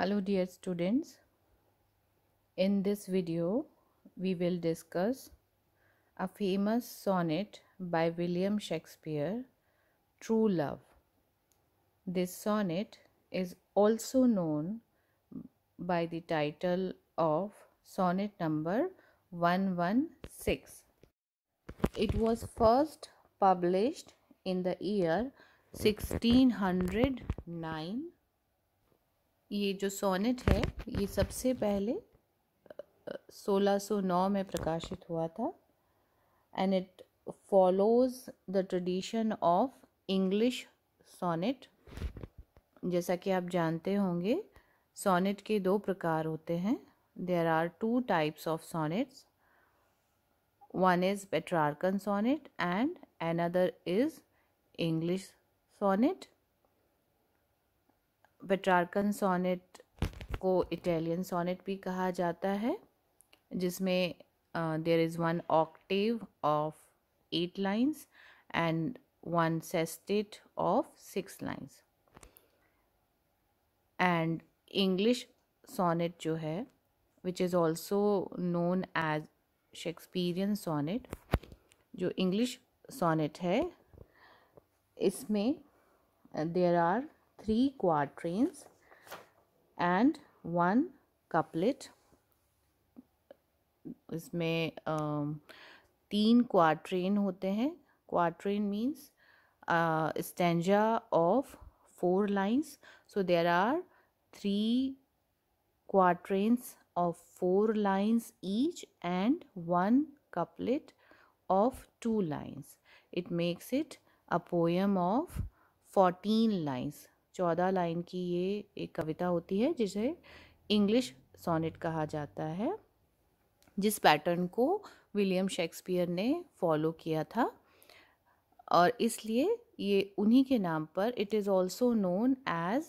Hello dear students, in this video we will discuss a famous sonnet by William Shakespeare, True Love. This sonnet is also known by the title of sonnet number 116. It was first published in the year 1609 ये जो sonnet है ये सबसे पहले 1609 में प्रकाशित हुआ था and it follows the tradition of English sonnet जैसा कि आप जानते होंगे सोनेट के दो प्रकार होते हैं there are two types of sonnets one is Petrarchan sonnet and another is English sonnet Petrarchan sonnet को इटालियन सोनेट भी कहा जाता है जिसमें there is one octave of eight lines and one sestet of six lines and English sonnet जो है which is also known as Shakespearean sonnet जो English sonnet है इसमें there are three quatrains and one couplet इसमें um, तीन quatrain होते हैं quatrain means stanza of four lines so there are three quatrains of four lines each and one couplet of two lines it makes it a poem of fourteen lines चौदह line की ये एक कविता होती है जिसे English sonnet कहा जाता है जिस पैटर्न को विलियम शेक्सपियर ने फॉलो किया था और इसलिए ये उन्हीं के नाम पर it is also known as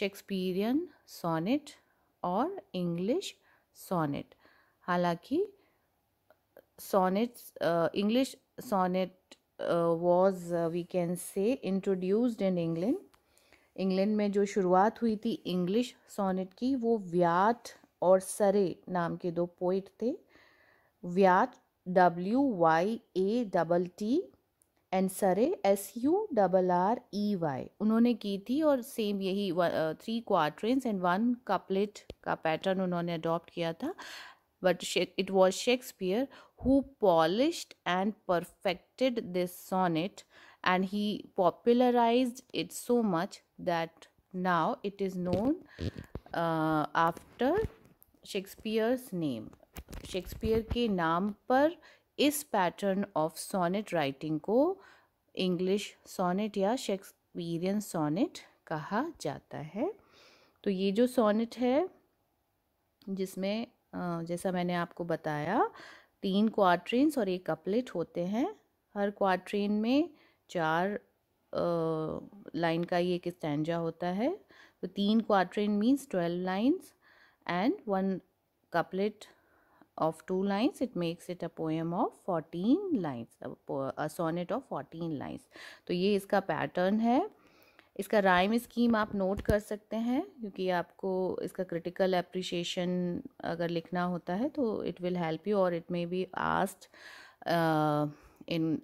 Shakespearean sonnet और इंग्लिश सोनेट हालांकि sonnets English sonnet was we can say introduced in England England में जो शुरुआत हुई थी इंग्लिश सोनेट की वो व्याट और सरे नाम के दो पोइट थे Wyatt W Y A double T and Surrey S U double R E Y उन्होंने की थी और सेम यही three quatrains and one couplet का पैटर्न उन्होंने अडॉप्ट किया था but it was Shakespeare who polish and perfected this sonnet and he popularized it so much that now it is known uh, after Shakespeare's name Shakespeare के नाम पर इस pattern of sonnet writing को English sonnet या Shakespearean sonnet कहा जाता है तो ये जो सोनेट है जिसमें जैसा मैंने आपको बताया तीन क्वार्ट्रेंस और एक कपलेट होते हैं हर क्वार्ट्रेन में चार लाइन का ये एक स्टैंडा होता है तो तीन quatrain means twelve lines and one couplet of two lines it makes it a poem of fourteen lines a, a sonnet of 14 lines तो ये इसका पैटर्न है इसका राइम स्कीम आप नोट कर सकते हैं क्योंकि आपको इसका क्रिटिकल अप्रिशिएशन अगर लिखना होता है तो इट विल हेल्प यू और इट मे बी आस्ट in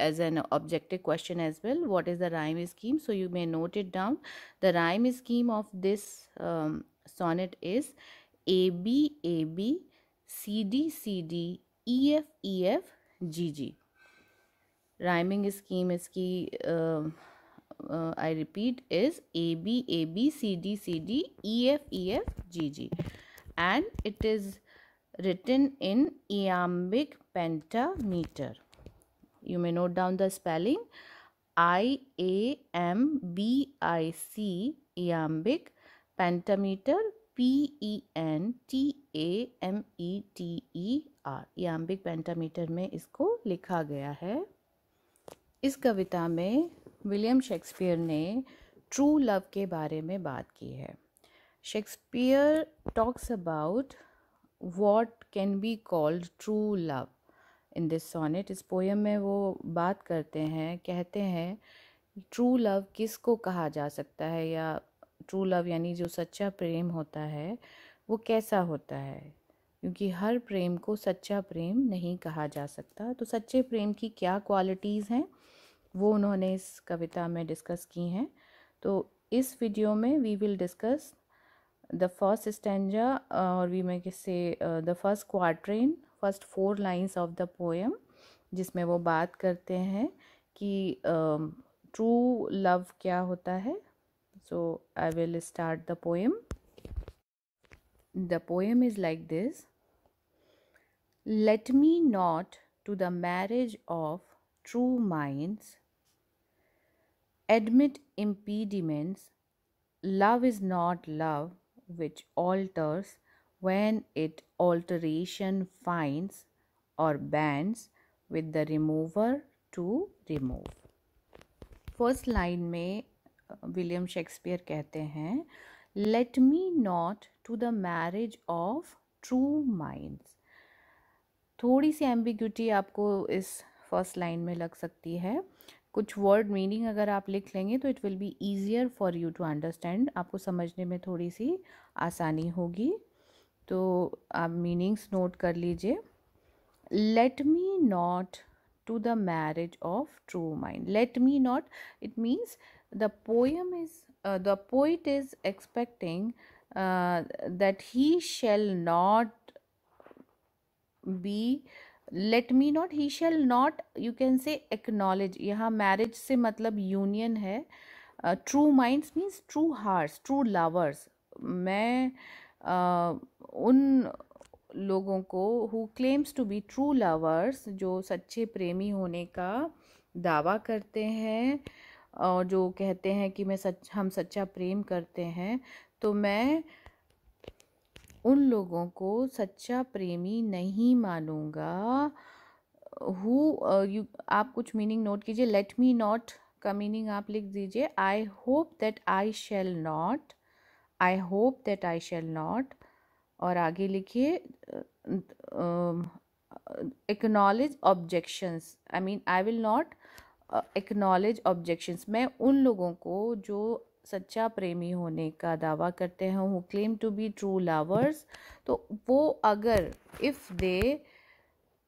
as an objective question as well what is the rhyme scheme so you may note it down the rhyme scheme of this um, sonnet is a b a b c d c d e f e f g g rhyming scheme is uh, uh, I repeat is A B A B C D C D E F E F G G and it is written in iambic pentameter. you may note down the spelling I A M B I C iambic pentameter P E N T A M E T E R iambic pentameter mein isko likha gaya hai इस कविता में William Shakespeare ने true love के बारे में बात की है Shakespeare talks about what can be called true love in this sonnet इस पोएम में वो बात करते हैं कहते हैं ट्रू लव किस को कहा जा सकता है या ट्रू लव यानी जो सच्चा प्रेम होता है वो कैसा होता है क्योंकि हर प्रेम को सच्चा प्रेम नहीं कहा जा सकता तो सच्चे प्रेम की क्या क्वालिटीज़ हैं वो उन्होंने इस कविता में डिस्कस की हैं तो इस वीडियो में we will discuss the first stanza और we may say the first quatrain first four lines of the poem जिसमें वो बात करते हैं कि ट्रू लव क्या होता है so I will start the poem the poem is like this let me not to the marriage of true minds admit impediments love is not love which alters when it alteration finds or bands with the remover to remove. First line में William uh, Shakespeare कहते हैं let me not to the marriage of true minds थोड़ी सी ambiguity आपको इस first line में लग सकती है कुछ वर्ड मीनिंग अगर आप लिख लेंगे तो it will be easier for you to understand आपको समझने में थोड़ी सी आसानी होगी तो आप मीनिंग्स नोट कर लीजिए let me not to the marriage of true mind let me not it means the poem is the poet is expecting that he shall not be let me not he shall not you can say acknowledge यहाँ marriage से मतलब union है true minds means true heart true lovers मैं uh, उन लोगों को who claims to be true lovers जो सच्चे प्रेमी होने का दावा करते हैं और जो कहते हैं कि मैं सच हम सच्चा प्रेम करते हैं तो मैं उन लोगों को सच्चा प्रेमी नहीं मानूंगा हु यू uh, आप कुछ मीनिंग नोट कीजिए लेट मी नॉट का मीनिंग आप लिख दीजिए I hope that I shall not I hope that I shall not और आगे लिखिए acknowledge objections I mean I will not acknowledge objections मैं उन लोगों को जो सच्चा प्रेमी होने का दावा करते हैं who claim to be true lovers तो वो अगर if they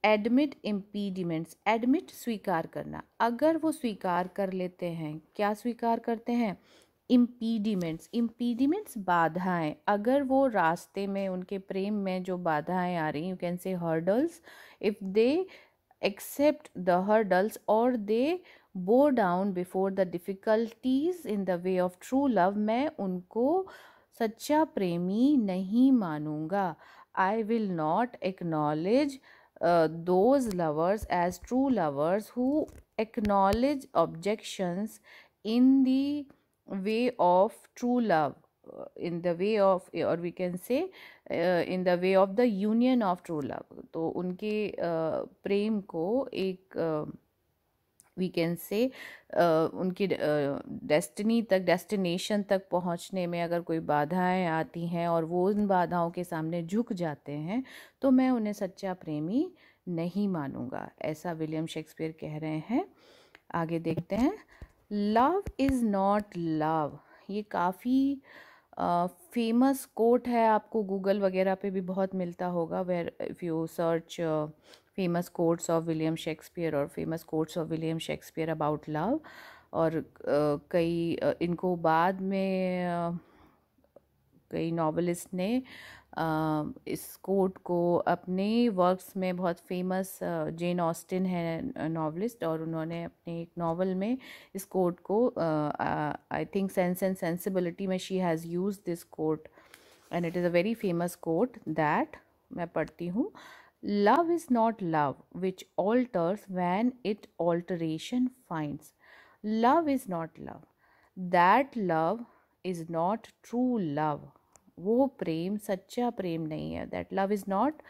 admit impediments admit स्वीकार करना अगर वो स्वीकार कर लेते हैं क्या स्वीकार करते हैं इम्पीडिमेंट्स इम्पीडिमेंट्स बाधाएं अगर वो रास्ते में उनके प्रेम में जो बाधाएं आ रही you can say hurdles if they accept the hurdles और they bow down before the difficulties in the way of true love मैं उनको सच्चा प्रेमी नहीं मानूंगा I will not acknowledge those lovers as true lovers who acknowledge objections in the way of true love in the way of और we can say in the way of the union of true love तो उनके uh, प्रेम को एक we can से उनकी destiny uh, तक destination तक पहुंचने में अगर कोई बाधाएं आती हैं और वो उन बाधाओं के सामने झुक जाते हैं तो मैं उन्हें सच्चा प्रेमी नहीं मानूंगा ऐसा विलियम शेक्सपियर कह रहे हैं आगे देखते हैं लव इज़ नॉट लव ये काफ़ी फेमस कोट है आपको गूगल वगैरह पे भी बहुत मिलता होगा where if you search famous quotes of William Shakespeare और famous quotes of William Shakespeare about love और uh, कई uh, इनको बाद में uh, कई नॉवलिस्ट ने इस कोट को अपने वर्क्स में बहुत फेमस जेन ऑस्टिन है नावलिस्ट और उन्होंने अपने एक नावल में इस कोट को I think Sense and Sensibility में she has use this quote and it is a very famous quote that मैं पढ़ती हूँ love is not love which alters when it alteration finds love is not love that love is not true love वो प्रेम सच्चा प्रेम नहीं है that love is not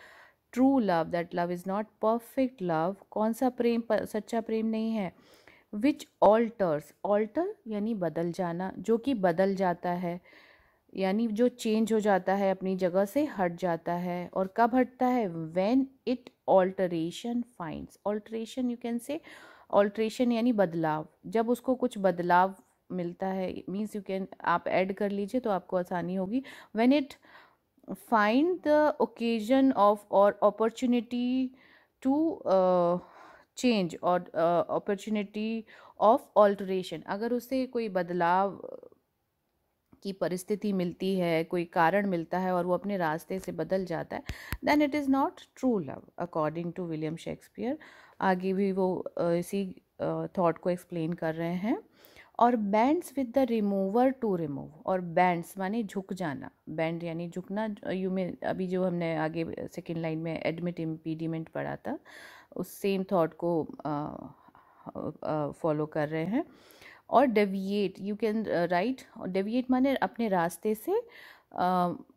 true love that love is not perfect love कौन सा प्रेम सच्चा प्रेम नहीं है विच ऑल्टर्स ऑल्टर यानी बदल जाना जो कि बदल जाता है यानी जो चेंज हो जाता है अपनी जगह से हट जाता है और कब हटता है when it alteration finds alteration you can say alteration यानी बदलाव जब उसको कुछ बदलाव मिलता है मीन्स यू कैन आप ऐड कर लीजिए तो आपको आसानी होगी when it find the occasion of और अपॉर्चुनिटी टू चेंज और अपॉर्चुनिटी ऑफ ऑल्ट्रेशन अगर उसे कोई बदलाव की परिस्थिति मिलती है कोई कारण मिलता है और वो अपने रास्ते से बदल जाता है then it is not true love according to William Shakespeare आगे भी वो इसी थॉट को एक्सप्लेन कर रहे हैं और bends with the remover to remove और बैंड्स माने झुक जाना बैंड यानी झुकना यू में अभी जो हमने आगे सेकेंड लाइन में एडमिट इम्पीडिमेंट पढ़ा था उस सेम थॉट को फॉलो कर रहे हैं और deviate you can write deviate माने अपने रास्ते से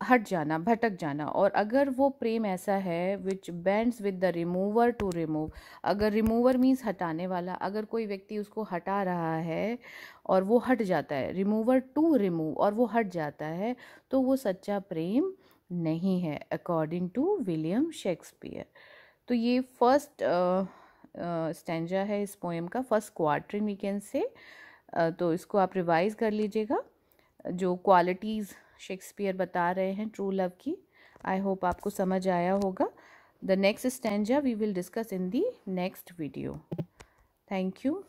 हट जाना भटक जाना और अगर वो प्रेम ऐसा है which bends with the remover to remove अगर रिमूवर मीन्स हटाने वाला अगर कोई व्यक्ति उसको हटा रहा है और वो हट जाता है रिमूवर टू रिमूव और वो हट जाता है तो वो सच्चा प्रेम नहीं है अकॉर्डिंग टू विलियम शेक्सपियर तो ये फर्स्ट स्टेंजा है इस पोएम का फर्स्ट क्वार्टरिंग वी कैन से तो इसको आप रिवाइज़ कर लीजिएगा जो क्वालिटीज़ शेक्सपियर बता रहे हैं ट्रू लव की आई होप आपको समझ आया होगा the next stanza we will discuss in the next video thank you